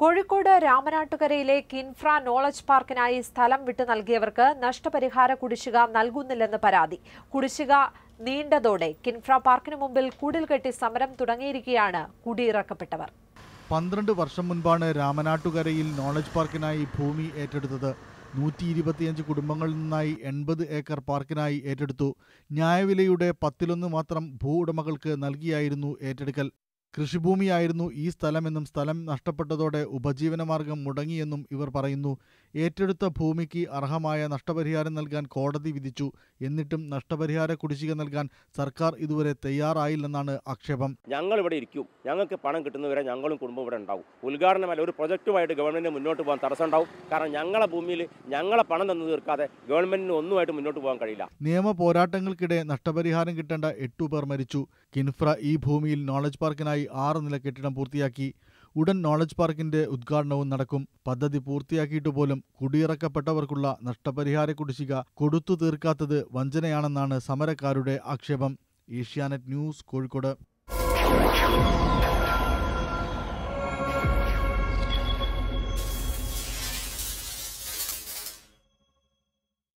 കോഴിക്കോട് രാമനാട്ടുകരയിലെ കിൻഫ്ര നോളജ് പാർക്കിനായി സ്ഥലം വിട്ടു നൽകിയവർക്ക് നഷ്ടപരിഹാര കുടിശ്ശിക നൽകുന്നില്ലെന്ന് പരാതി കുടിശ്ശിക നീണ്ടതോടെ കിൻഫ്ര പാർക്കിന് മുമ്പിൽ കൂടിൽ കെട്ടി സമരം തുടങ്ങിയിരിക്കുകയാണ് കുടിയിറക്കപ്പെട്ടവർ പന്ത്രണ്ട് വർഷം മുൻപാണ് രാമനാട്ടുകരയിൽ നോളജ് പാർക്കിനായി ഭൂമി ഏറ്റെടുത്തത് നൂറ്റി ഇരുപത്തിയഞ്ച് കുടുംബങ്ങളിൽ നിന്നായി എൺപത് ഏക്കർ പാർക്കിനായി ഏറ്റെടുത്തു ന്യായവിലയുടെ പത്തിലൊന്ന് മാത്രം ഭൂ ഉടമകൾക്ക് നൽകിയായിരുന്നു ഏറ്റെടുക്കൽ കൃഷിഭൂമിയായിരുന്നു ഈ സ്ഥലമെന്നും സ്ഥലം നഷ്ടപ്പെട്ടതോടെ ഉപജീവനമാർഗം മുടങ്ങിയെന്നും ഇവർ പറയുന്നു ഏറ്റെടുത്ത ഭൂമിക്ക് അർഹമായ നഷ്ടപരിഹാരം നൽകാൻ കോടതി വിധിച്ചു എന്നിട്ടും നഷ്ടപരിഹാര കുടിശ്ശിക നൽകാൻ സർക്കാർ ഇതുവരെ തയ്യാറായില്ലെന്നാണ് ആക്ഷേപം ഞങ്ങൾ ഇവിടെ ഇരിക്കും ഞങ്ങൾക്ക് പണം കിട്ടുന്നവരെ ഞങ്ങളും കുടുംബം ഇവിടെ ഉണ്ടാവും ഉദ്ഘാടനമല്ല ഒരു പ്രൊജക്റ്റുമായിട്ട് ഗവൺമെന്റിന് മുന്നോട്ട് പോകാൻ തടസ്സം ഉണ്ടാവും കാരണം ഞങ്ങളെ ഭൂമിയിൽ ഞങ്ങളെ പണം തന്നു തീർക്കാതെ ഗവൺമെന്റിന് ഒന്നുമായിട്ട് മുന്നോട്ട് പോകാൻ കഴിയില്ല നിയമ പോരാട്ടങ്ങൾക്കിടെ നഷ്ടപരിഹാരം കിട്ടേണ്ട എട്ടു പേർ മരിച്ചു കിൻഫ്ര ഈ ഭൂമിയിൽ നോളജ് പാർക്കിനായി ആറ് നില കെട്ടിടം പൂർത്തിയാക്കി ഉടൻ നോളജ് പാർക്കിന്റെ ഉദ്ഘാടനവും നടക്കും പദ്ധതി പൂർത്തിയാക്കിയിട്ട് പോലും കുടിയിറക്കപ്പെട്ടവർക്കുള്ള നഷ്ടപരിഹാര കുടിശ്ശിക കൊടുത്തു തീർക്കാത്തത് വഞ്ചനയാണെന്നാണ് സമരക്കാരുടെ ആക്ഷേപം ഏഷ്യാനെറ്റ് ന്യൂസ് കോഴിക്കോട്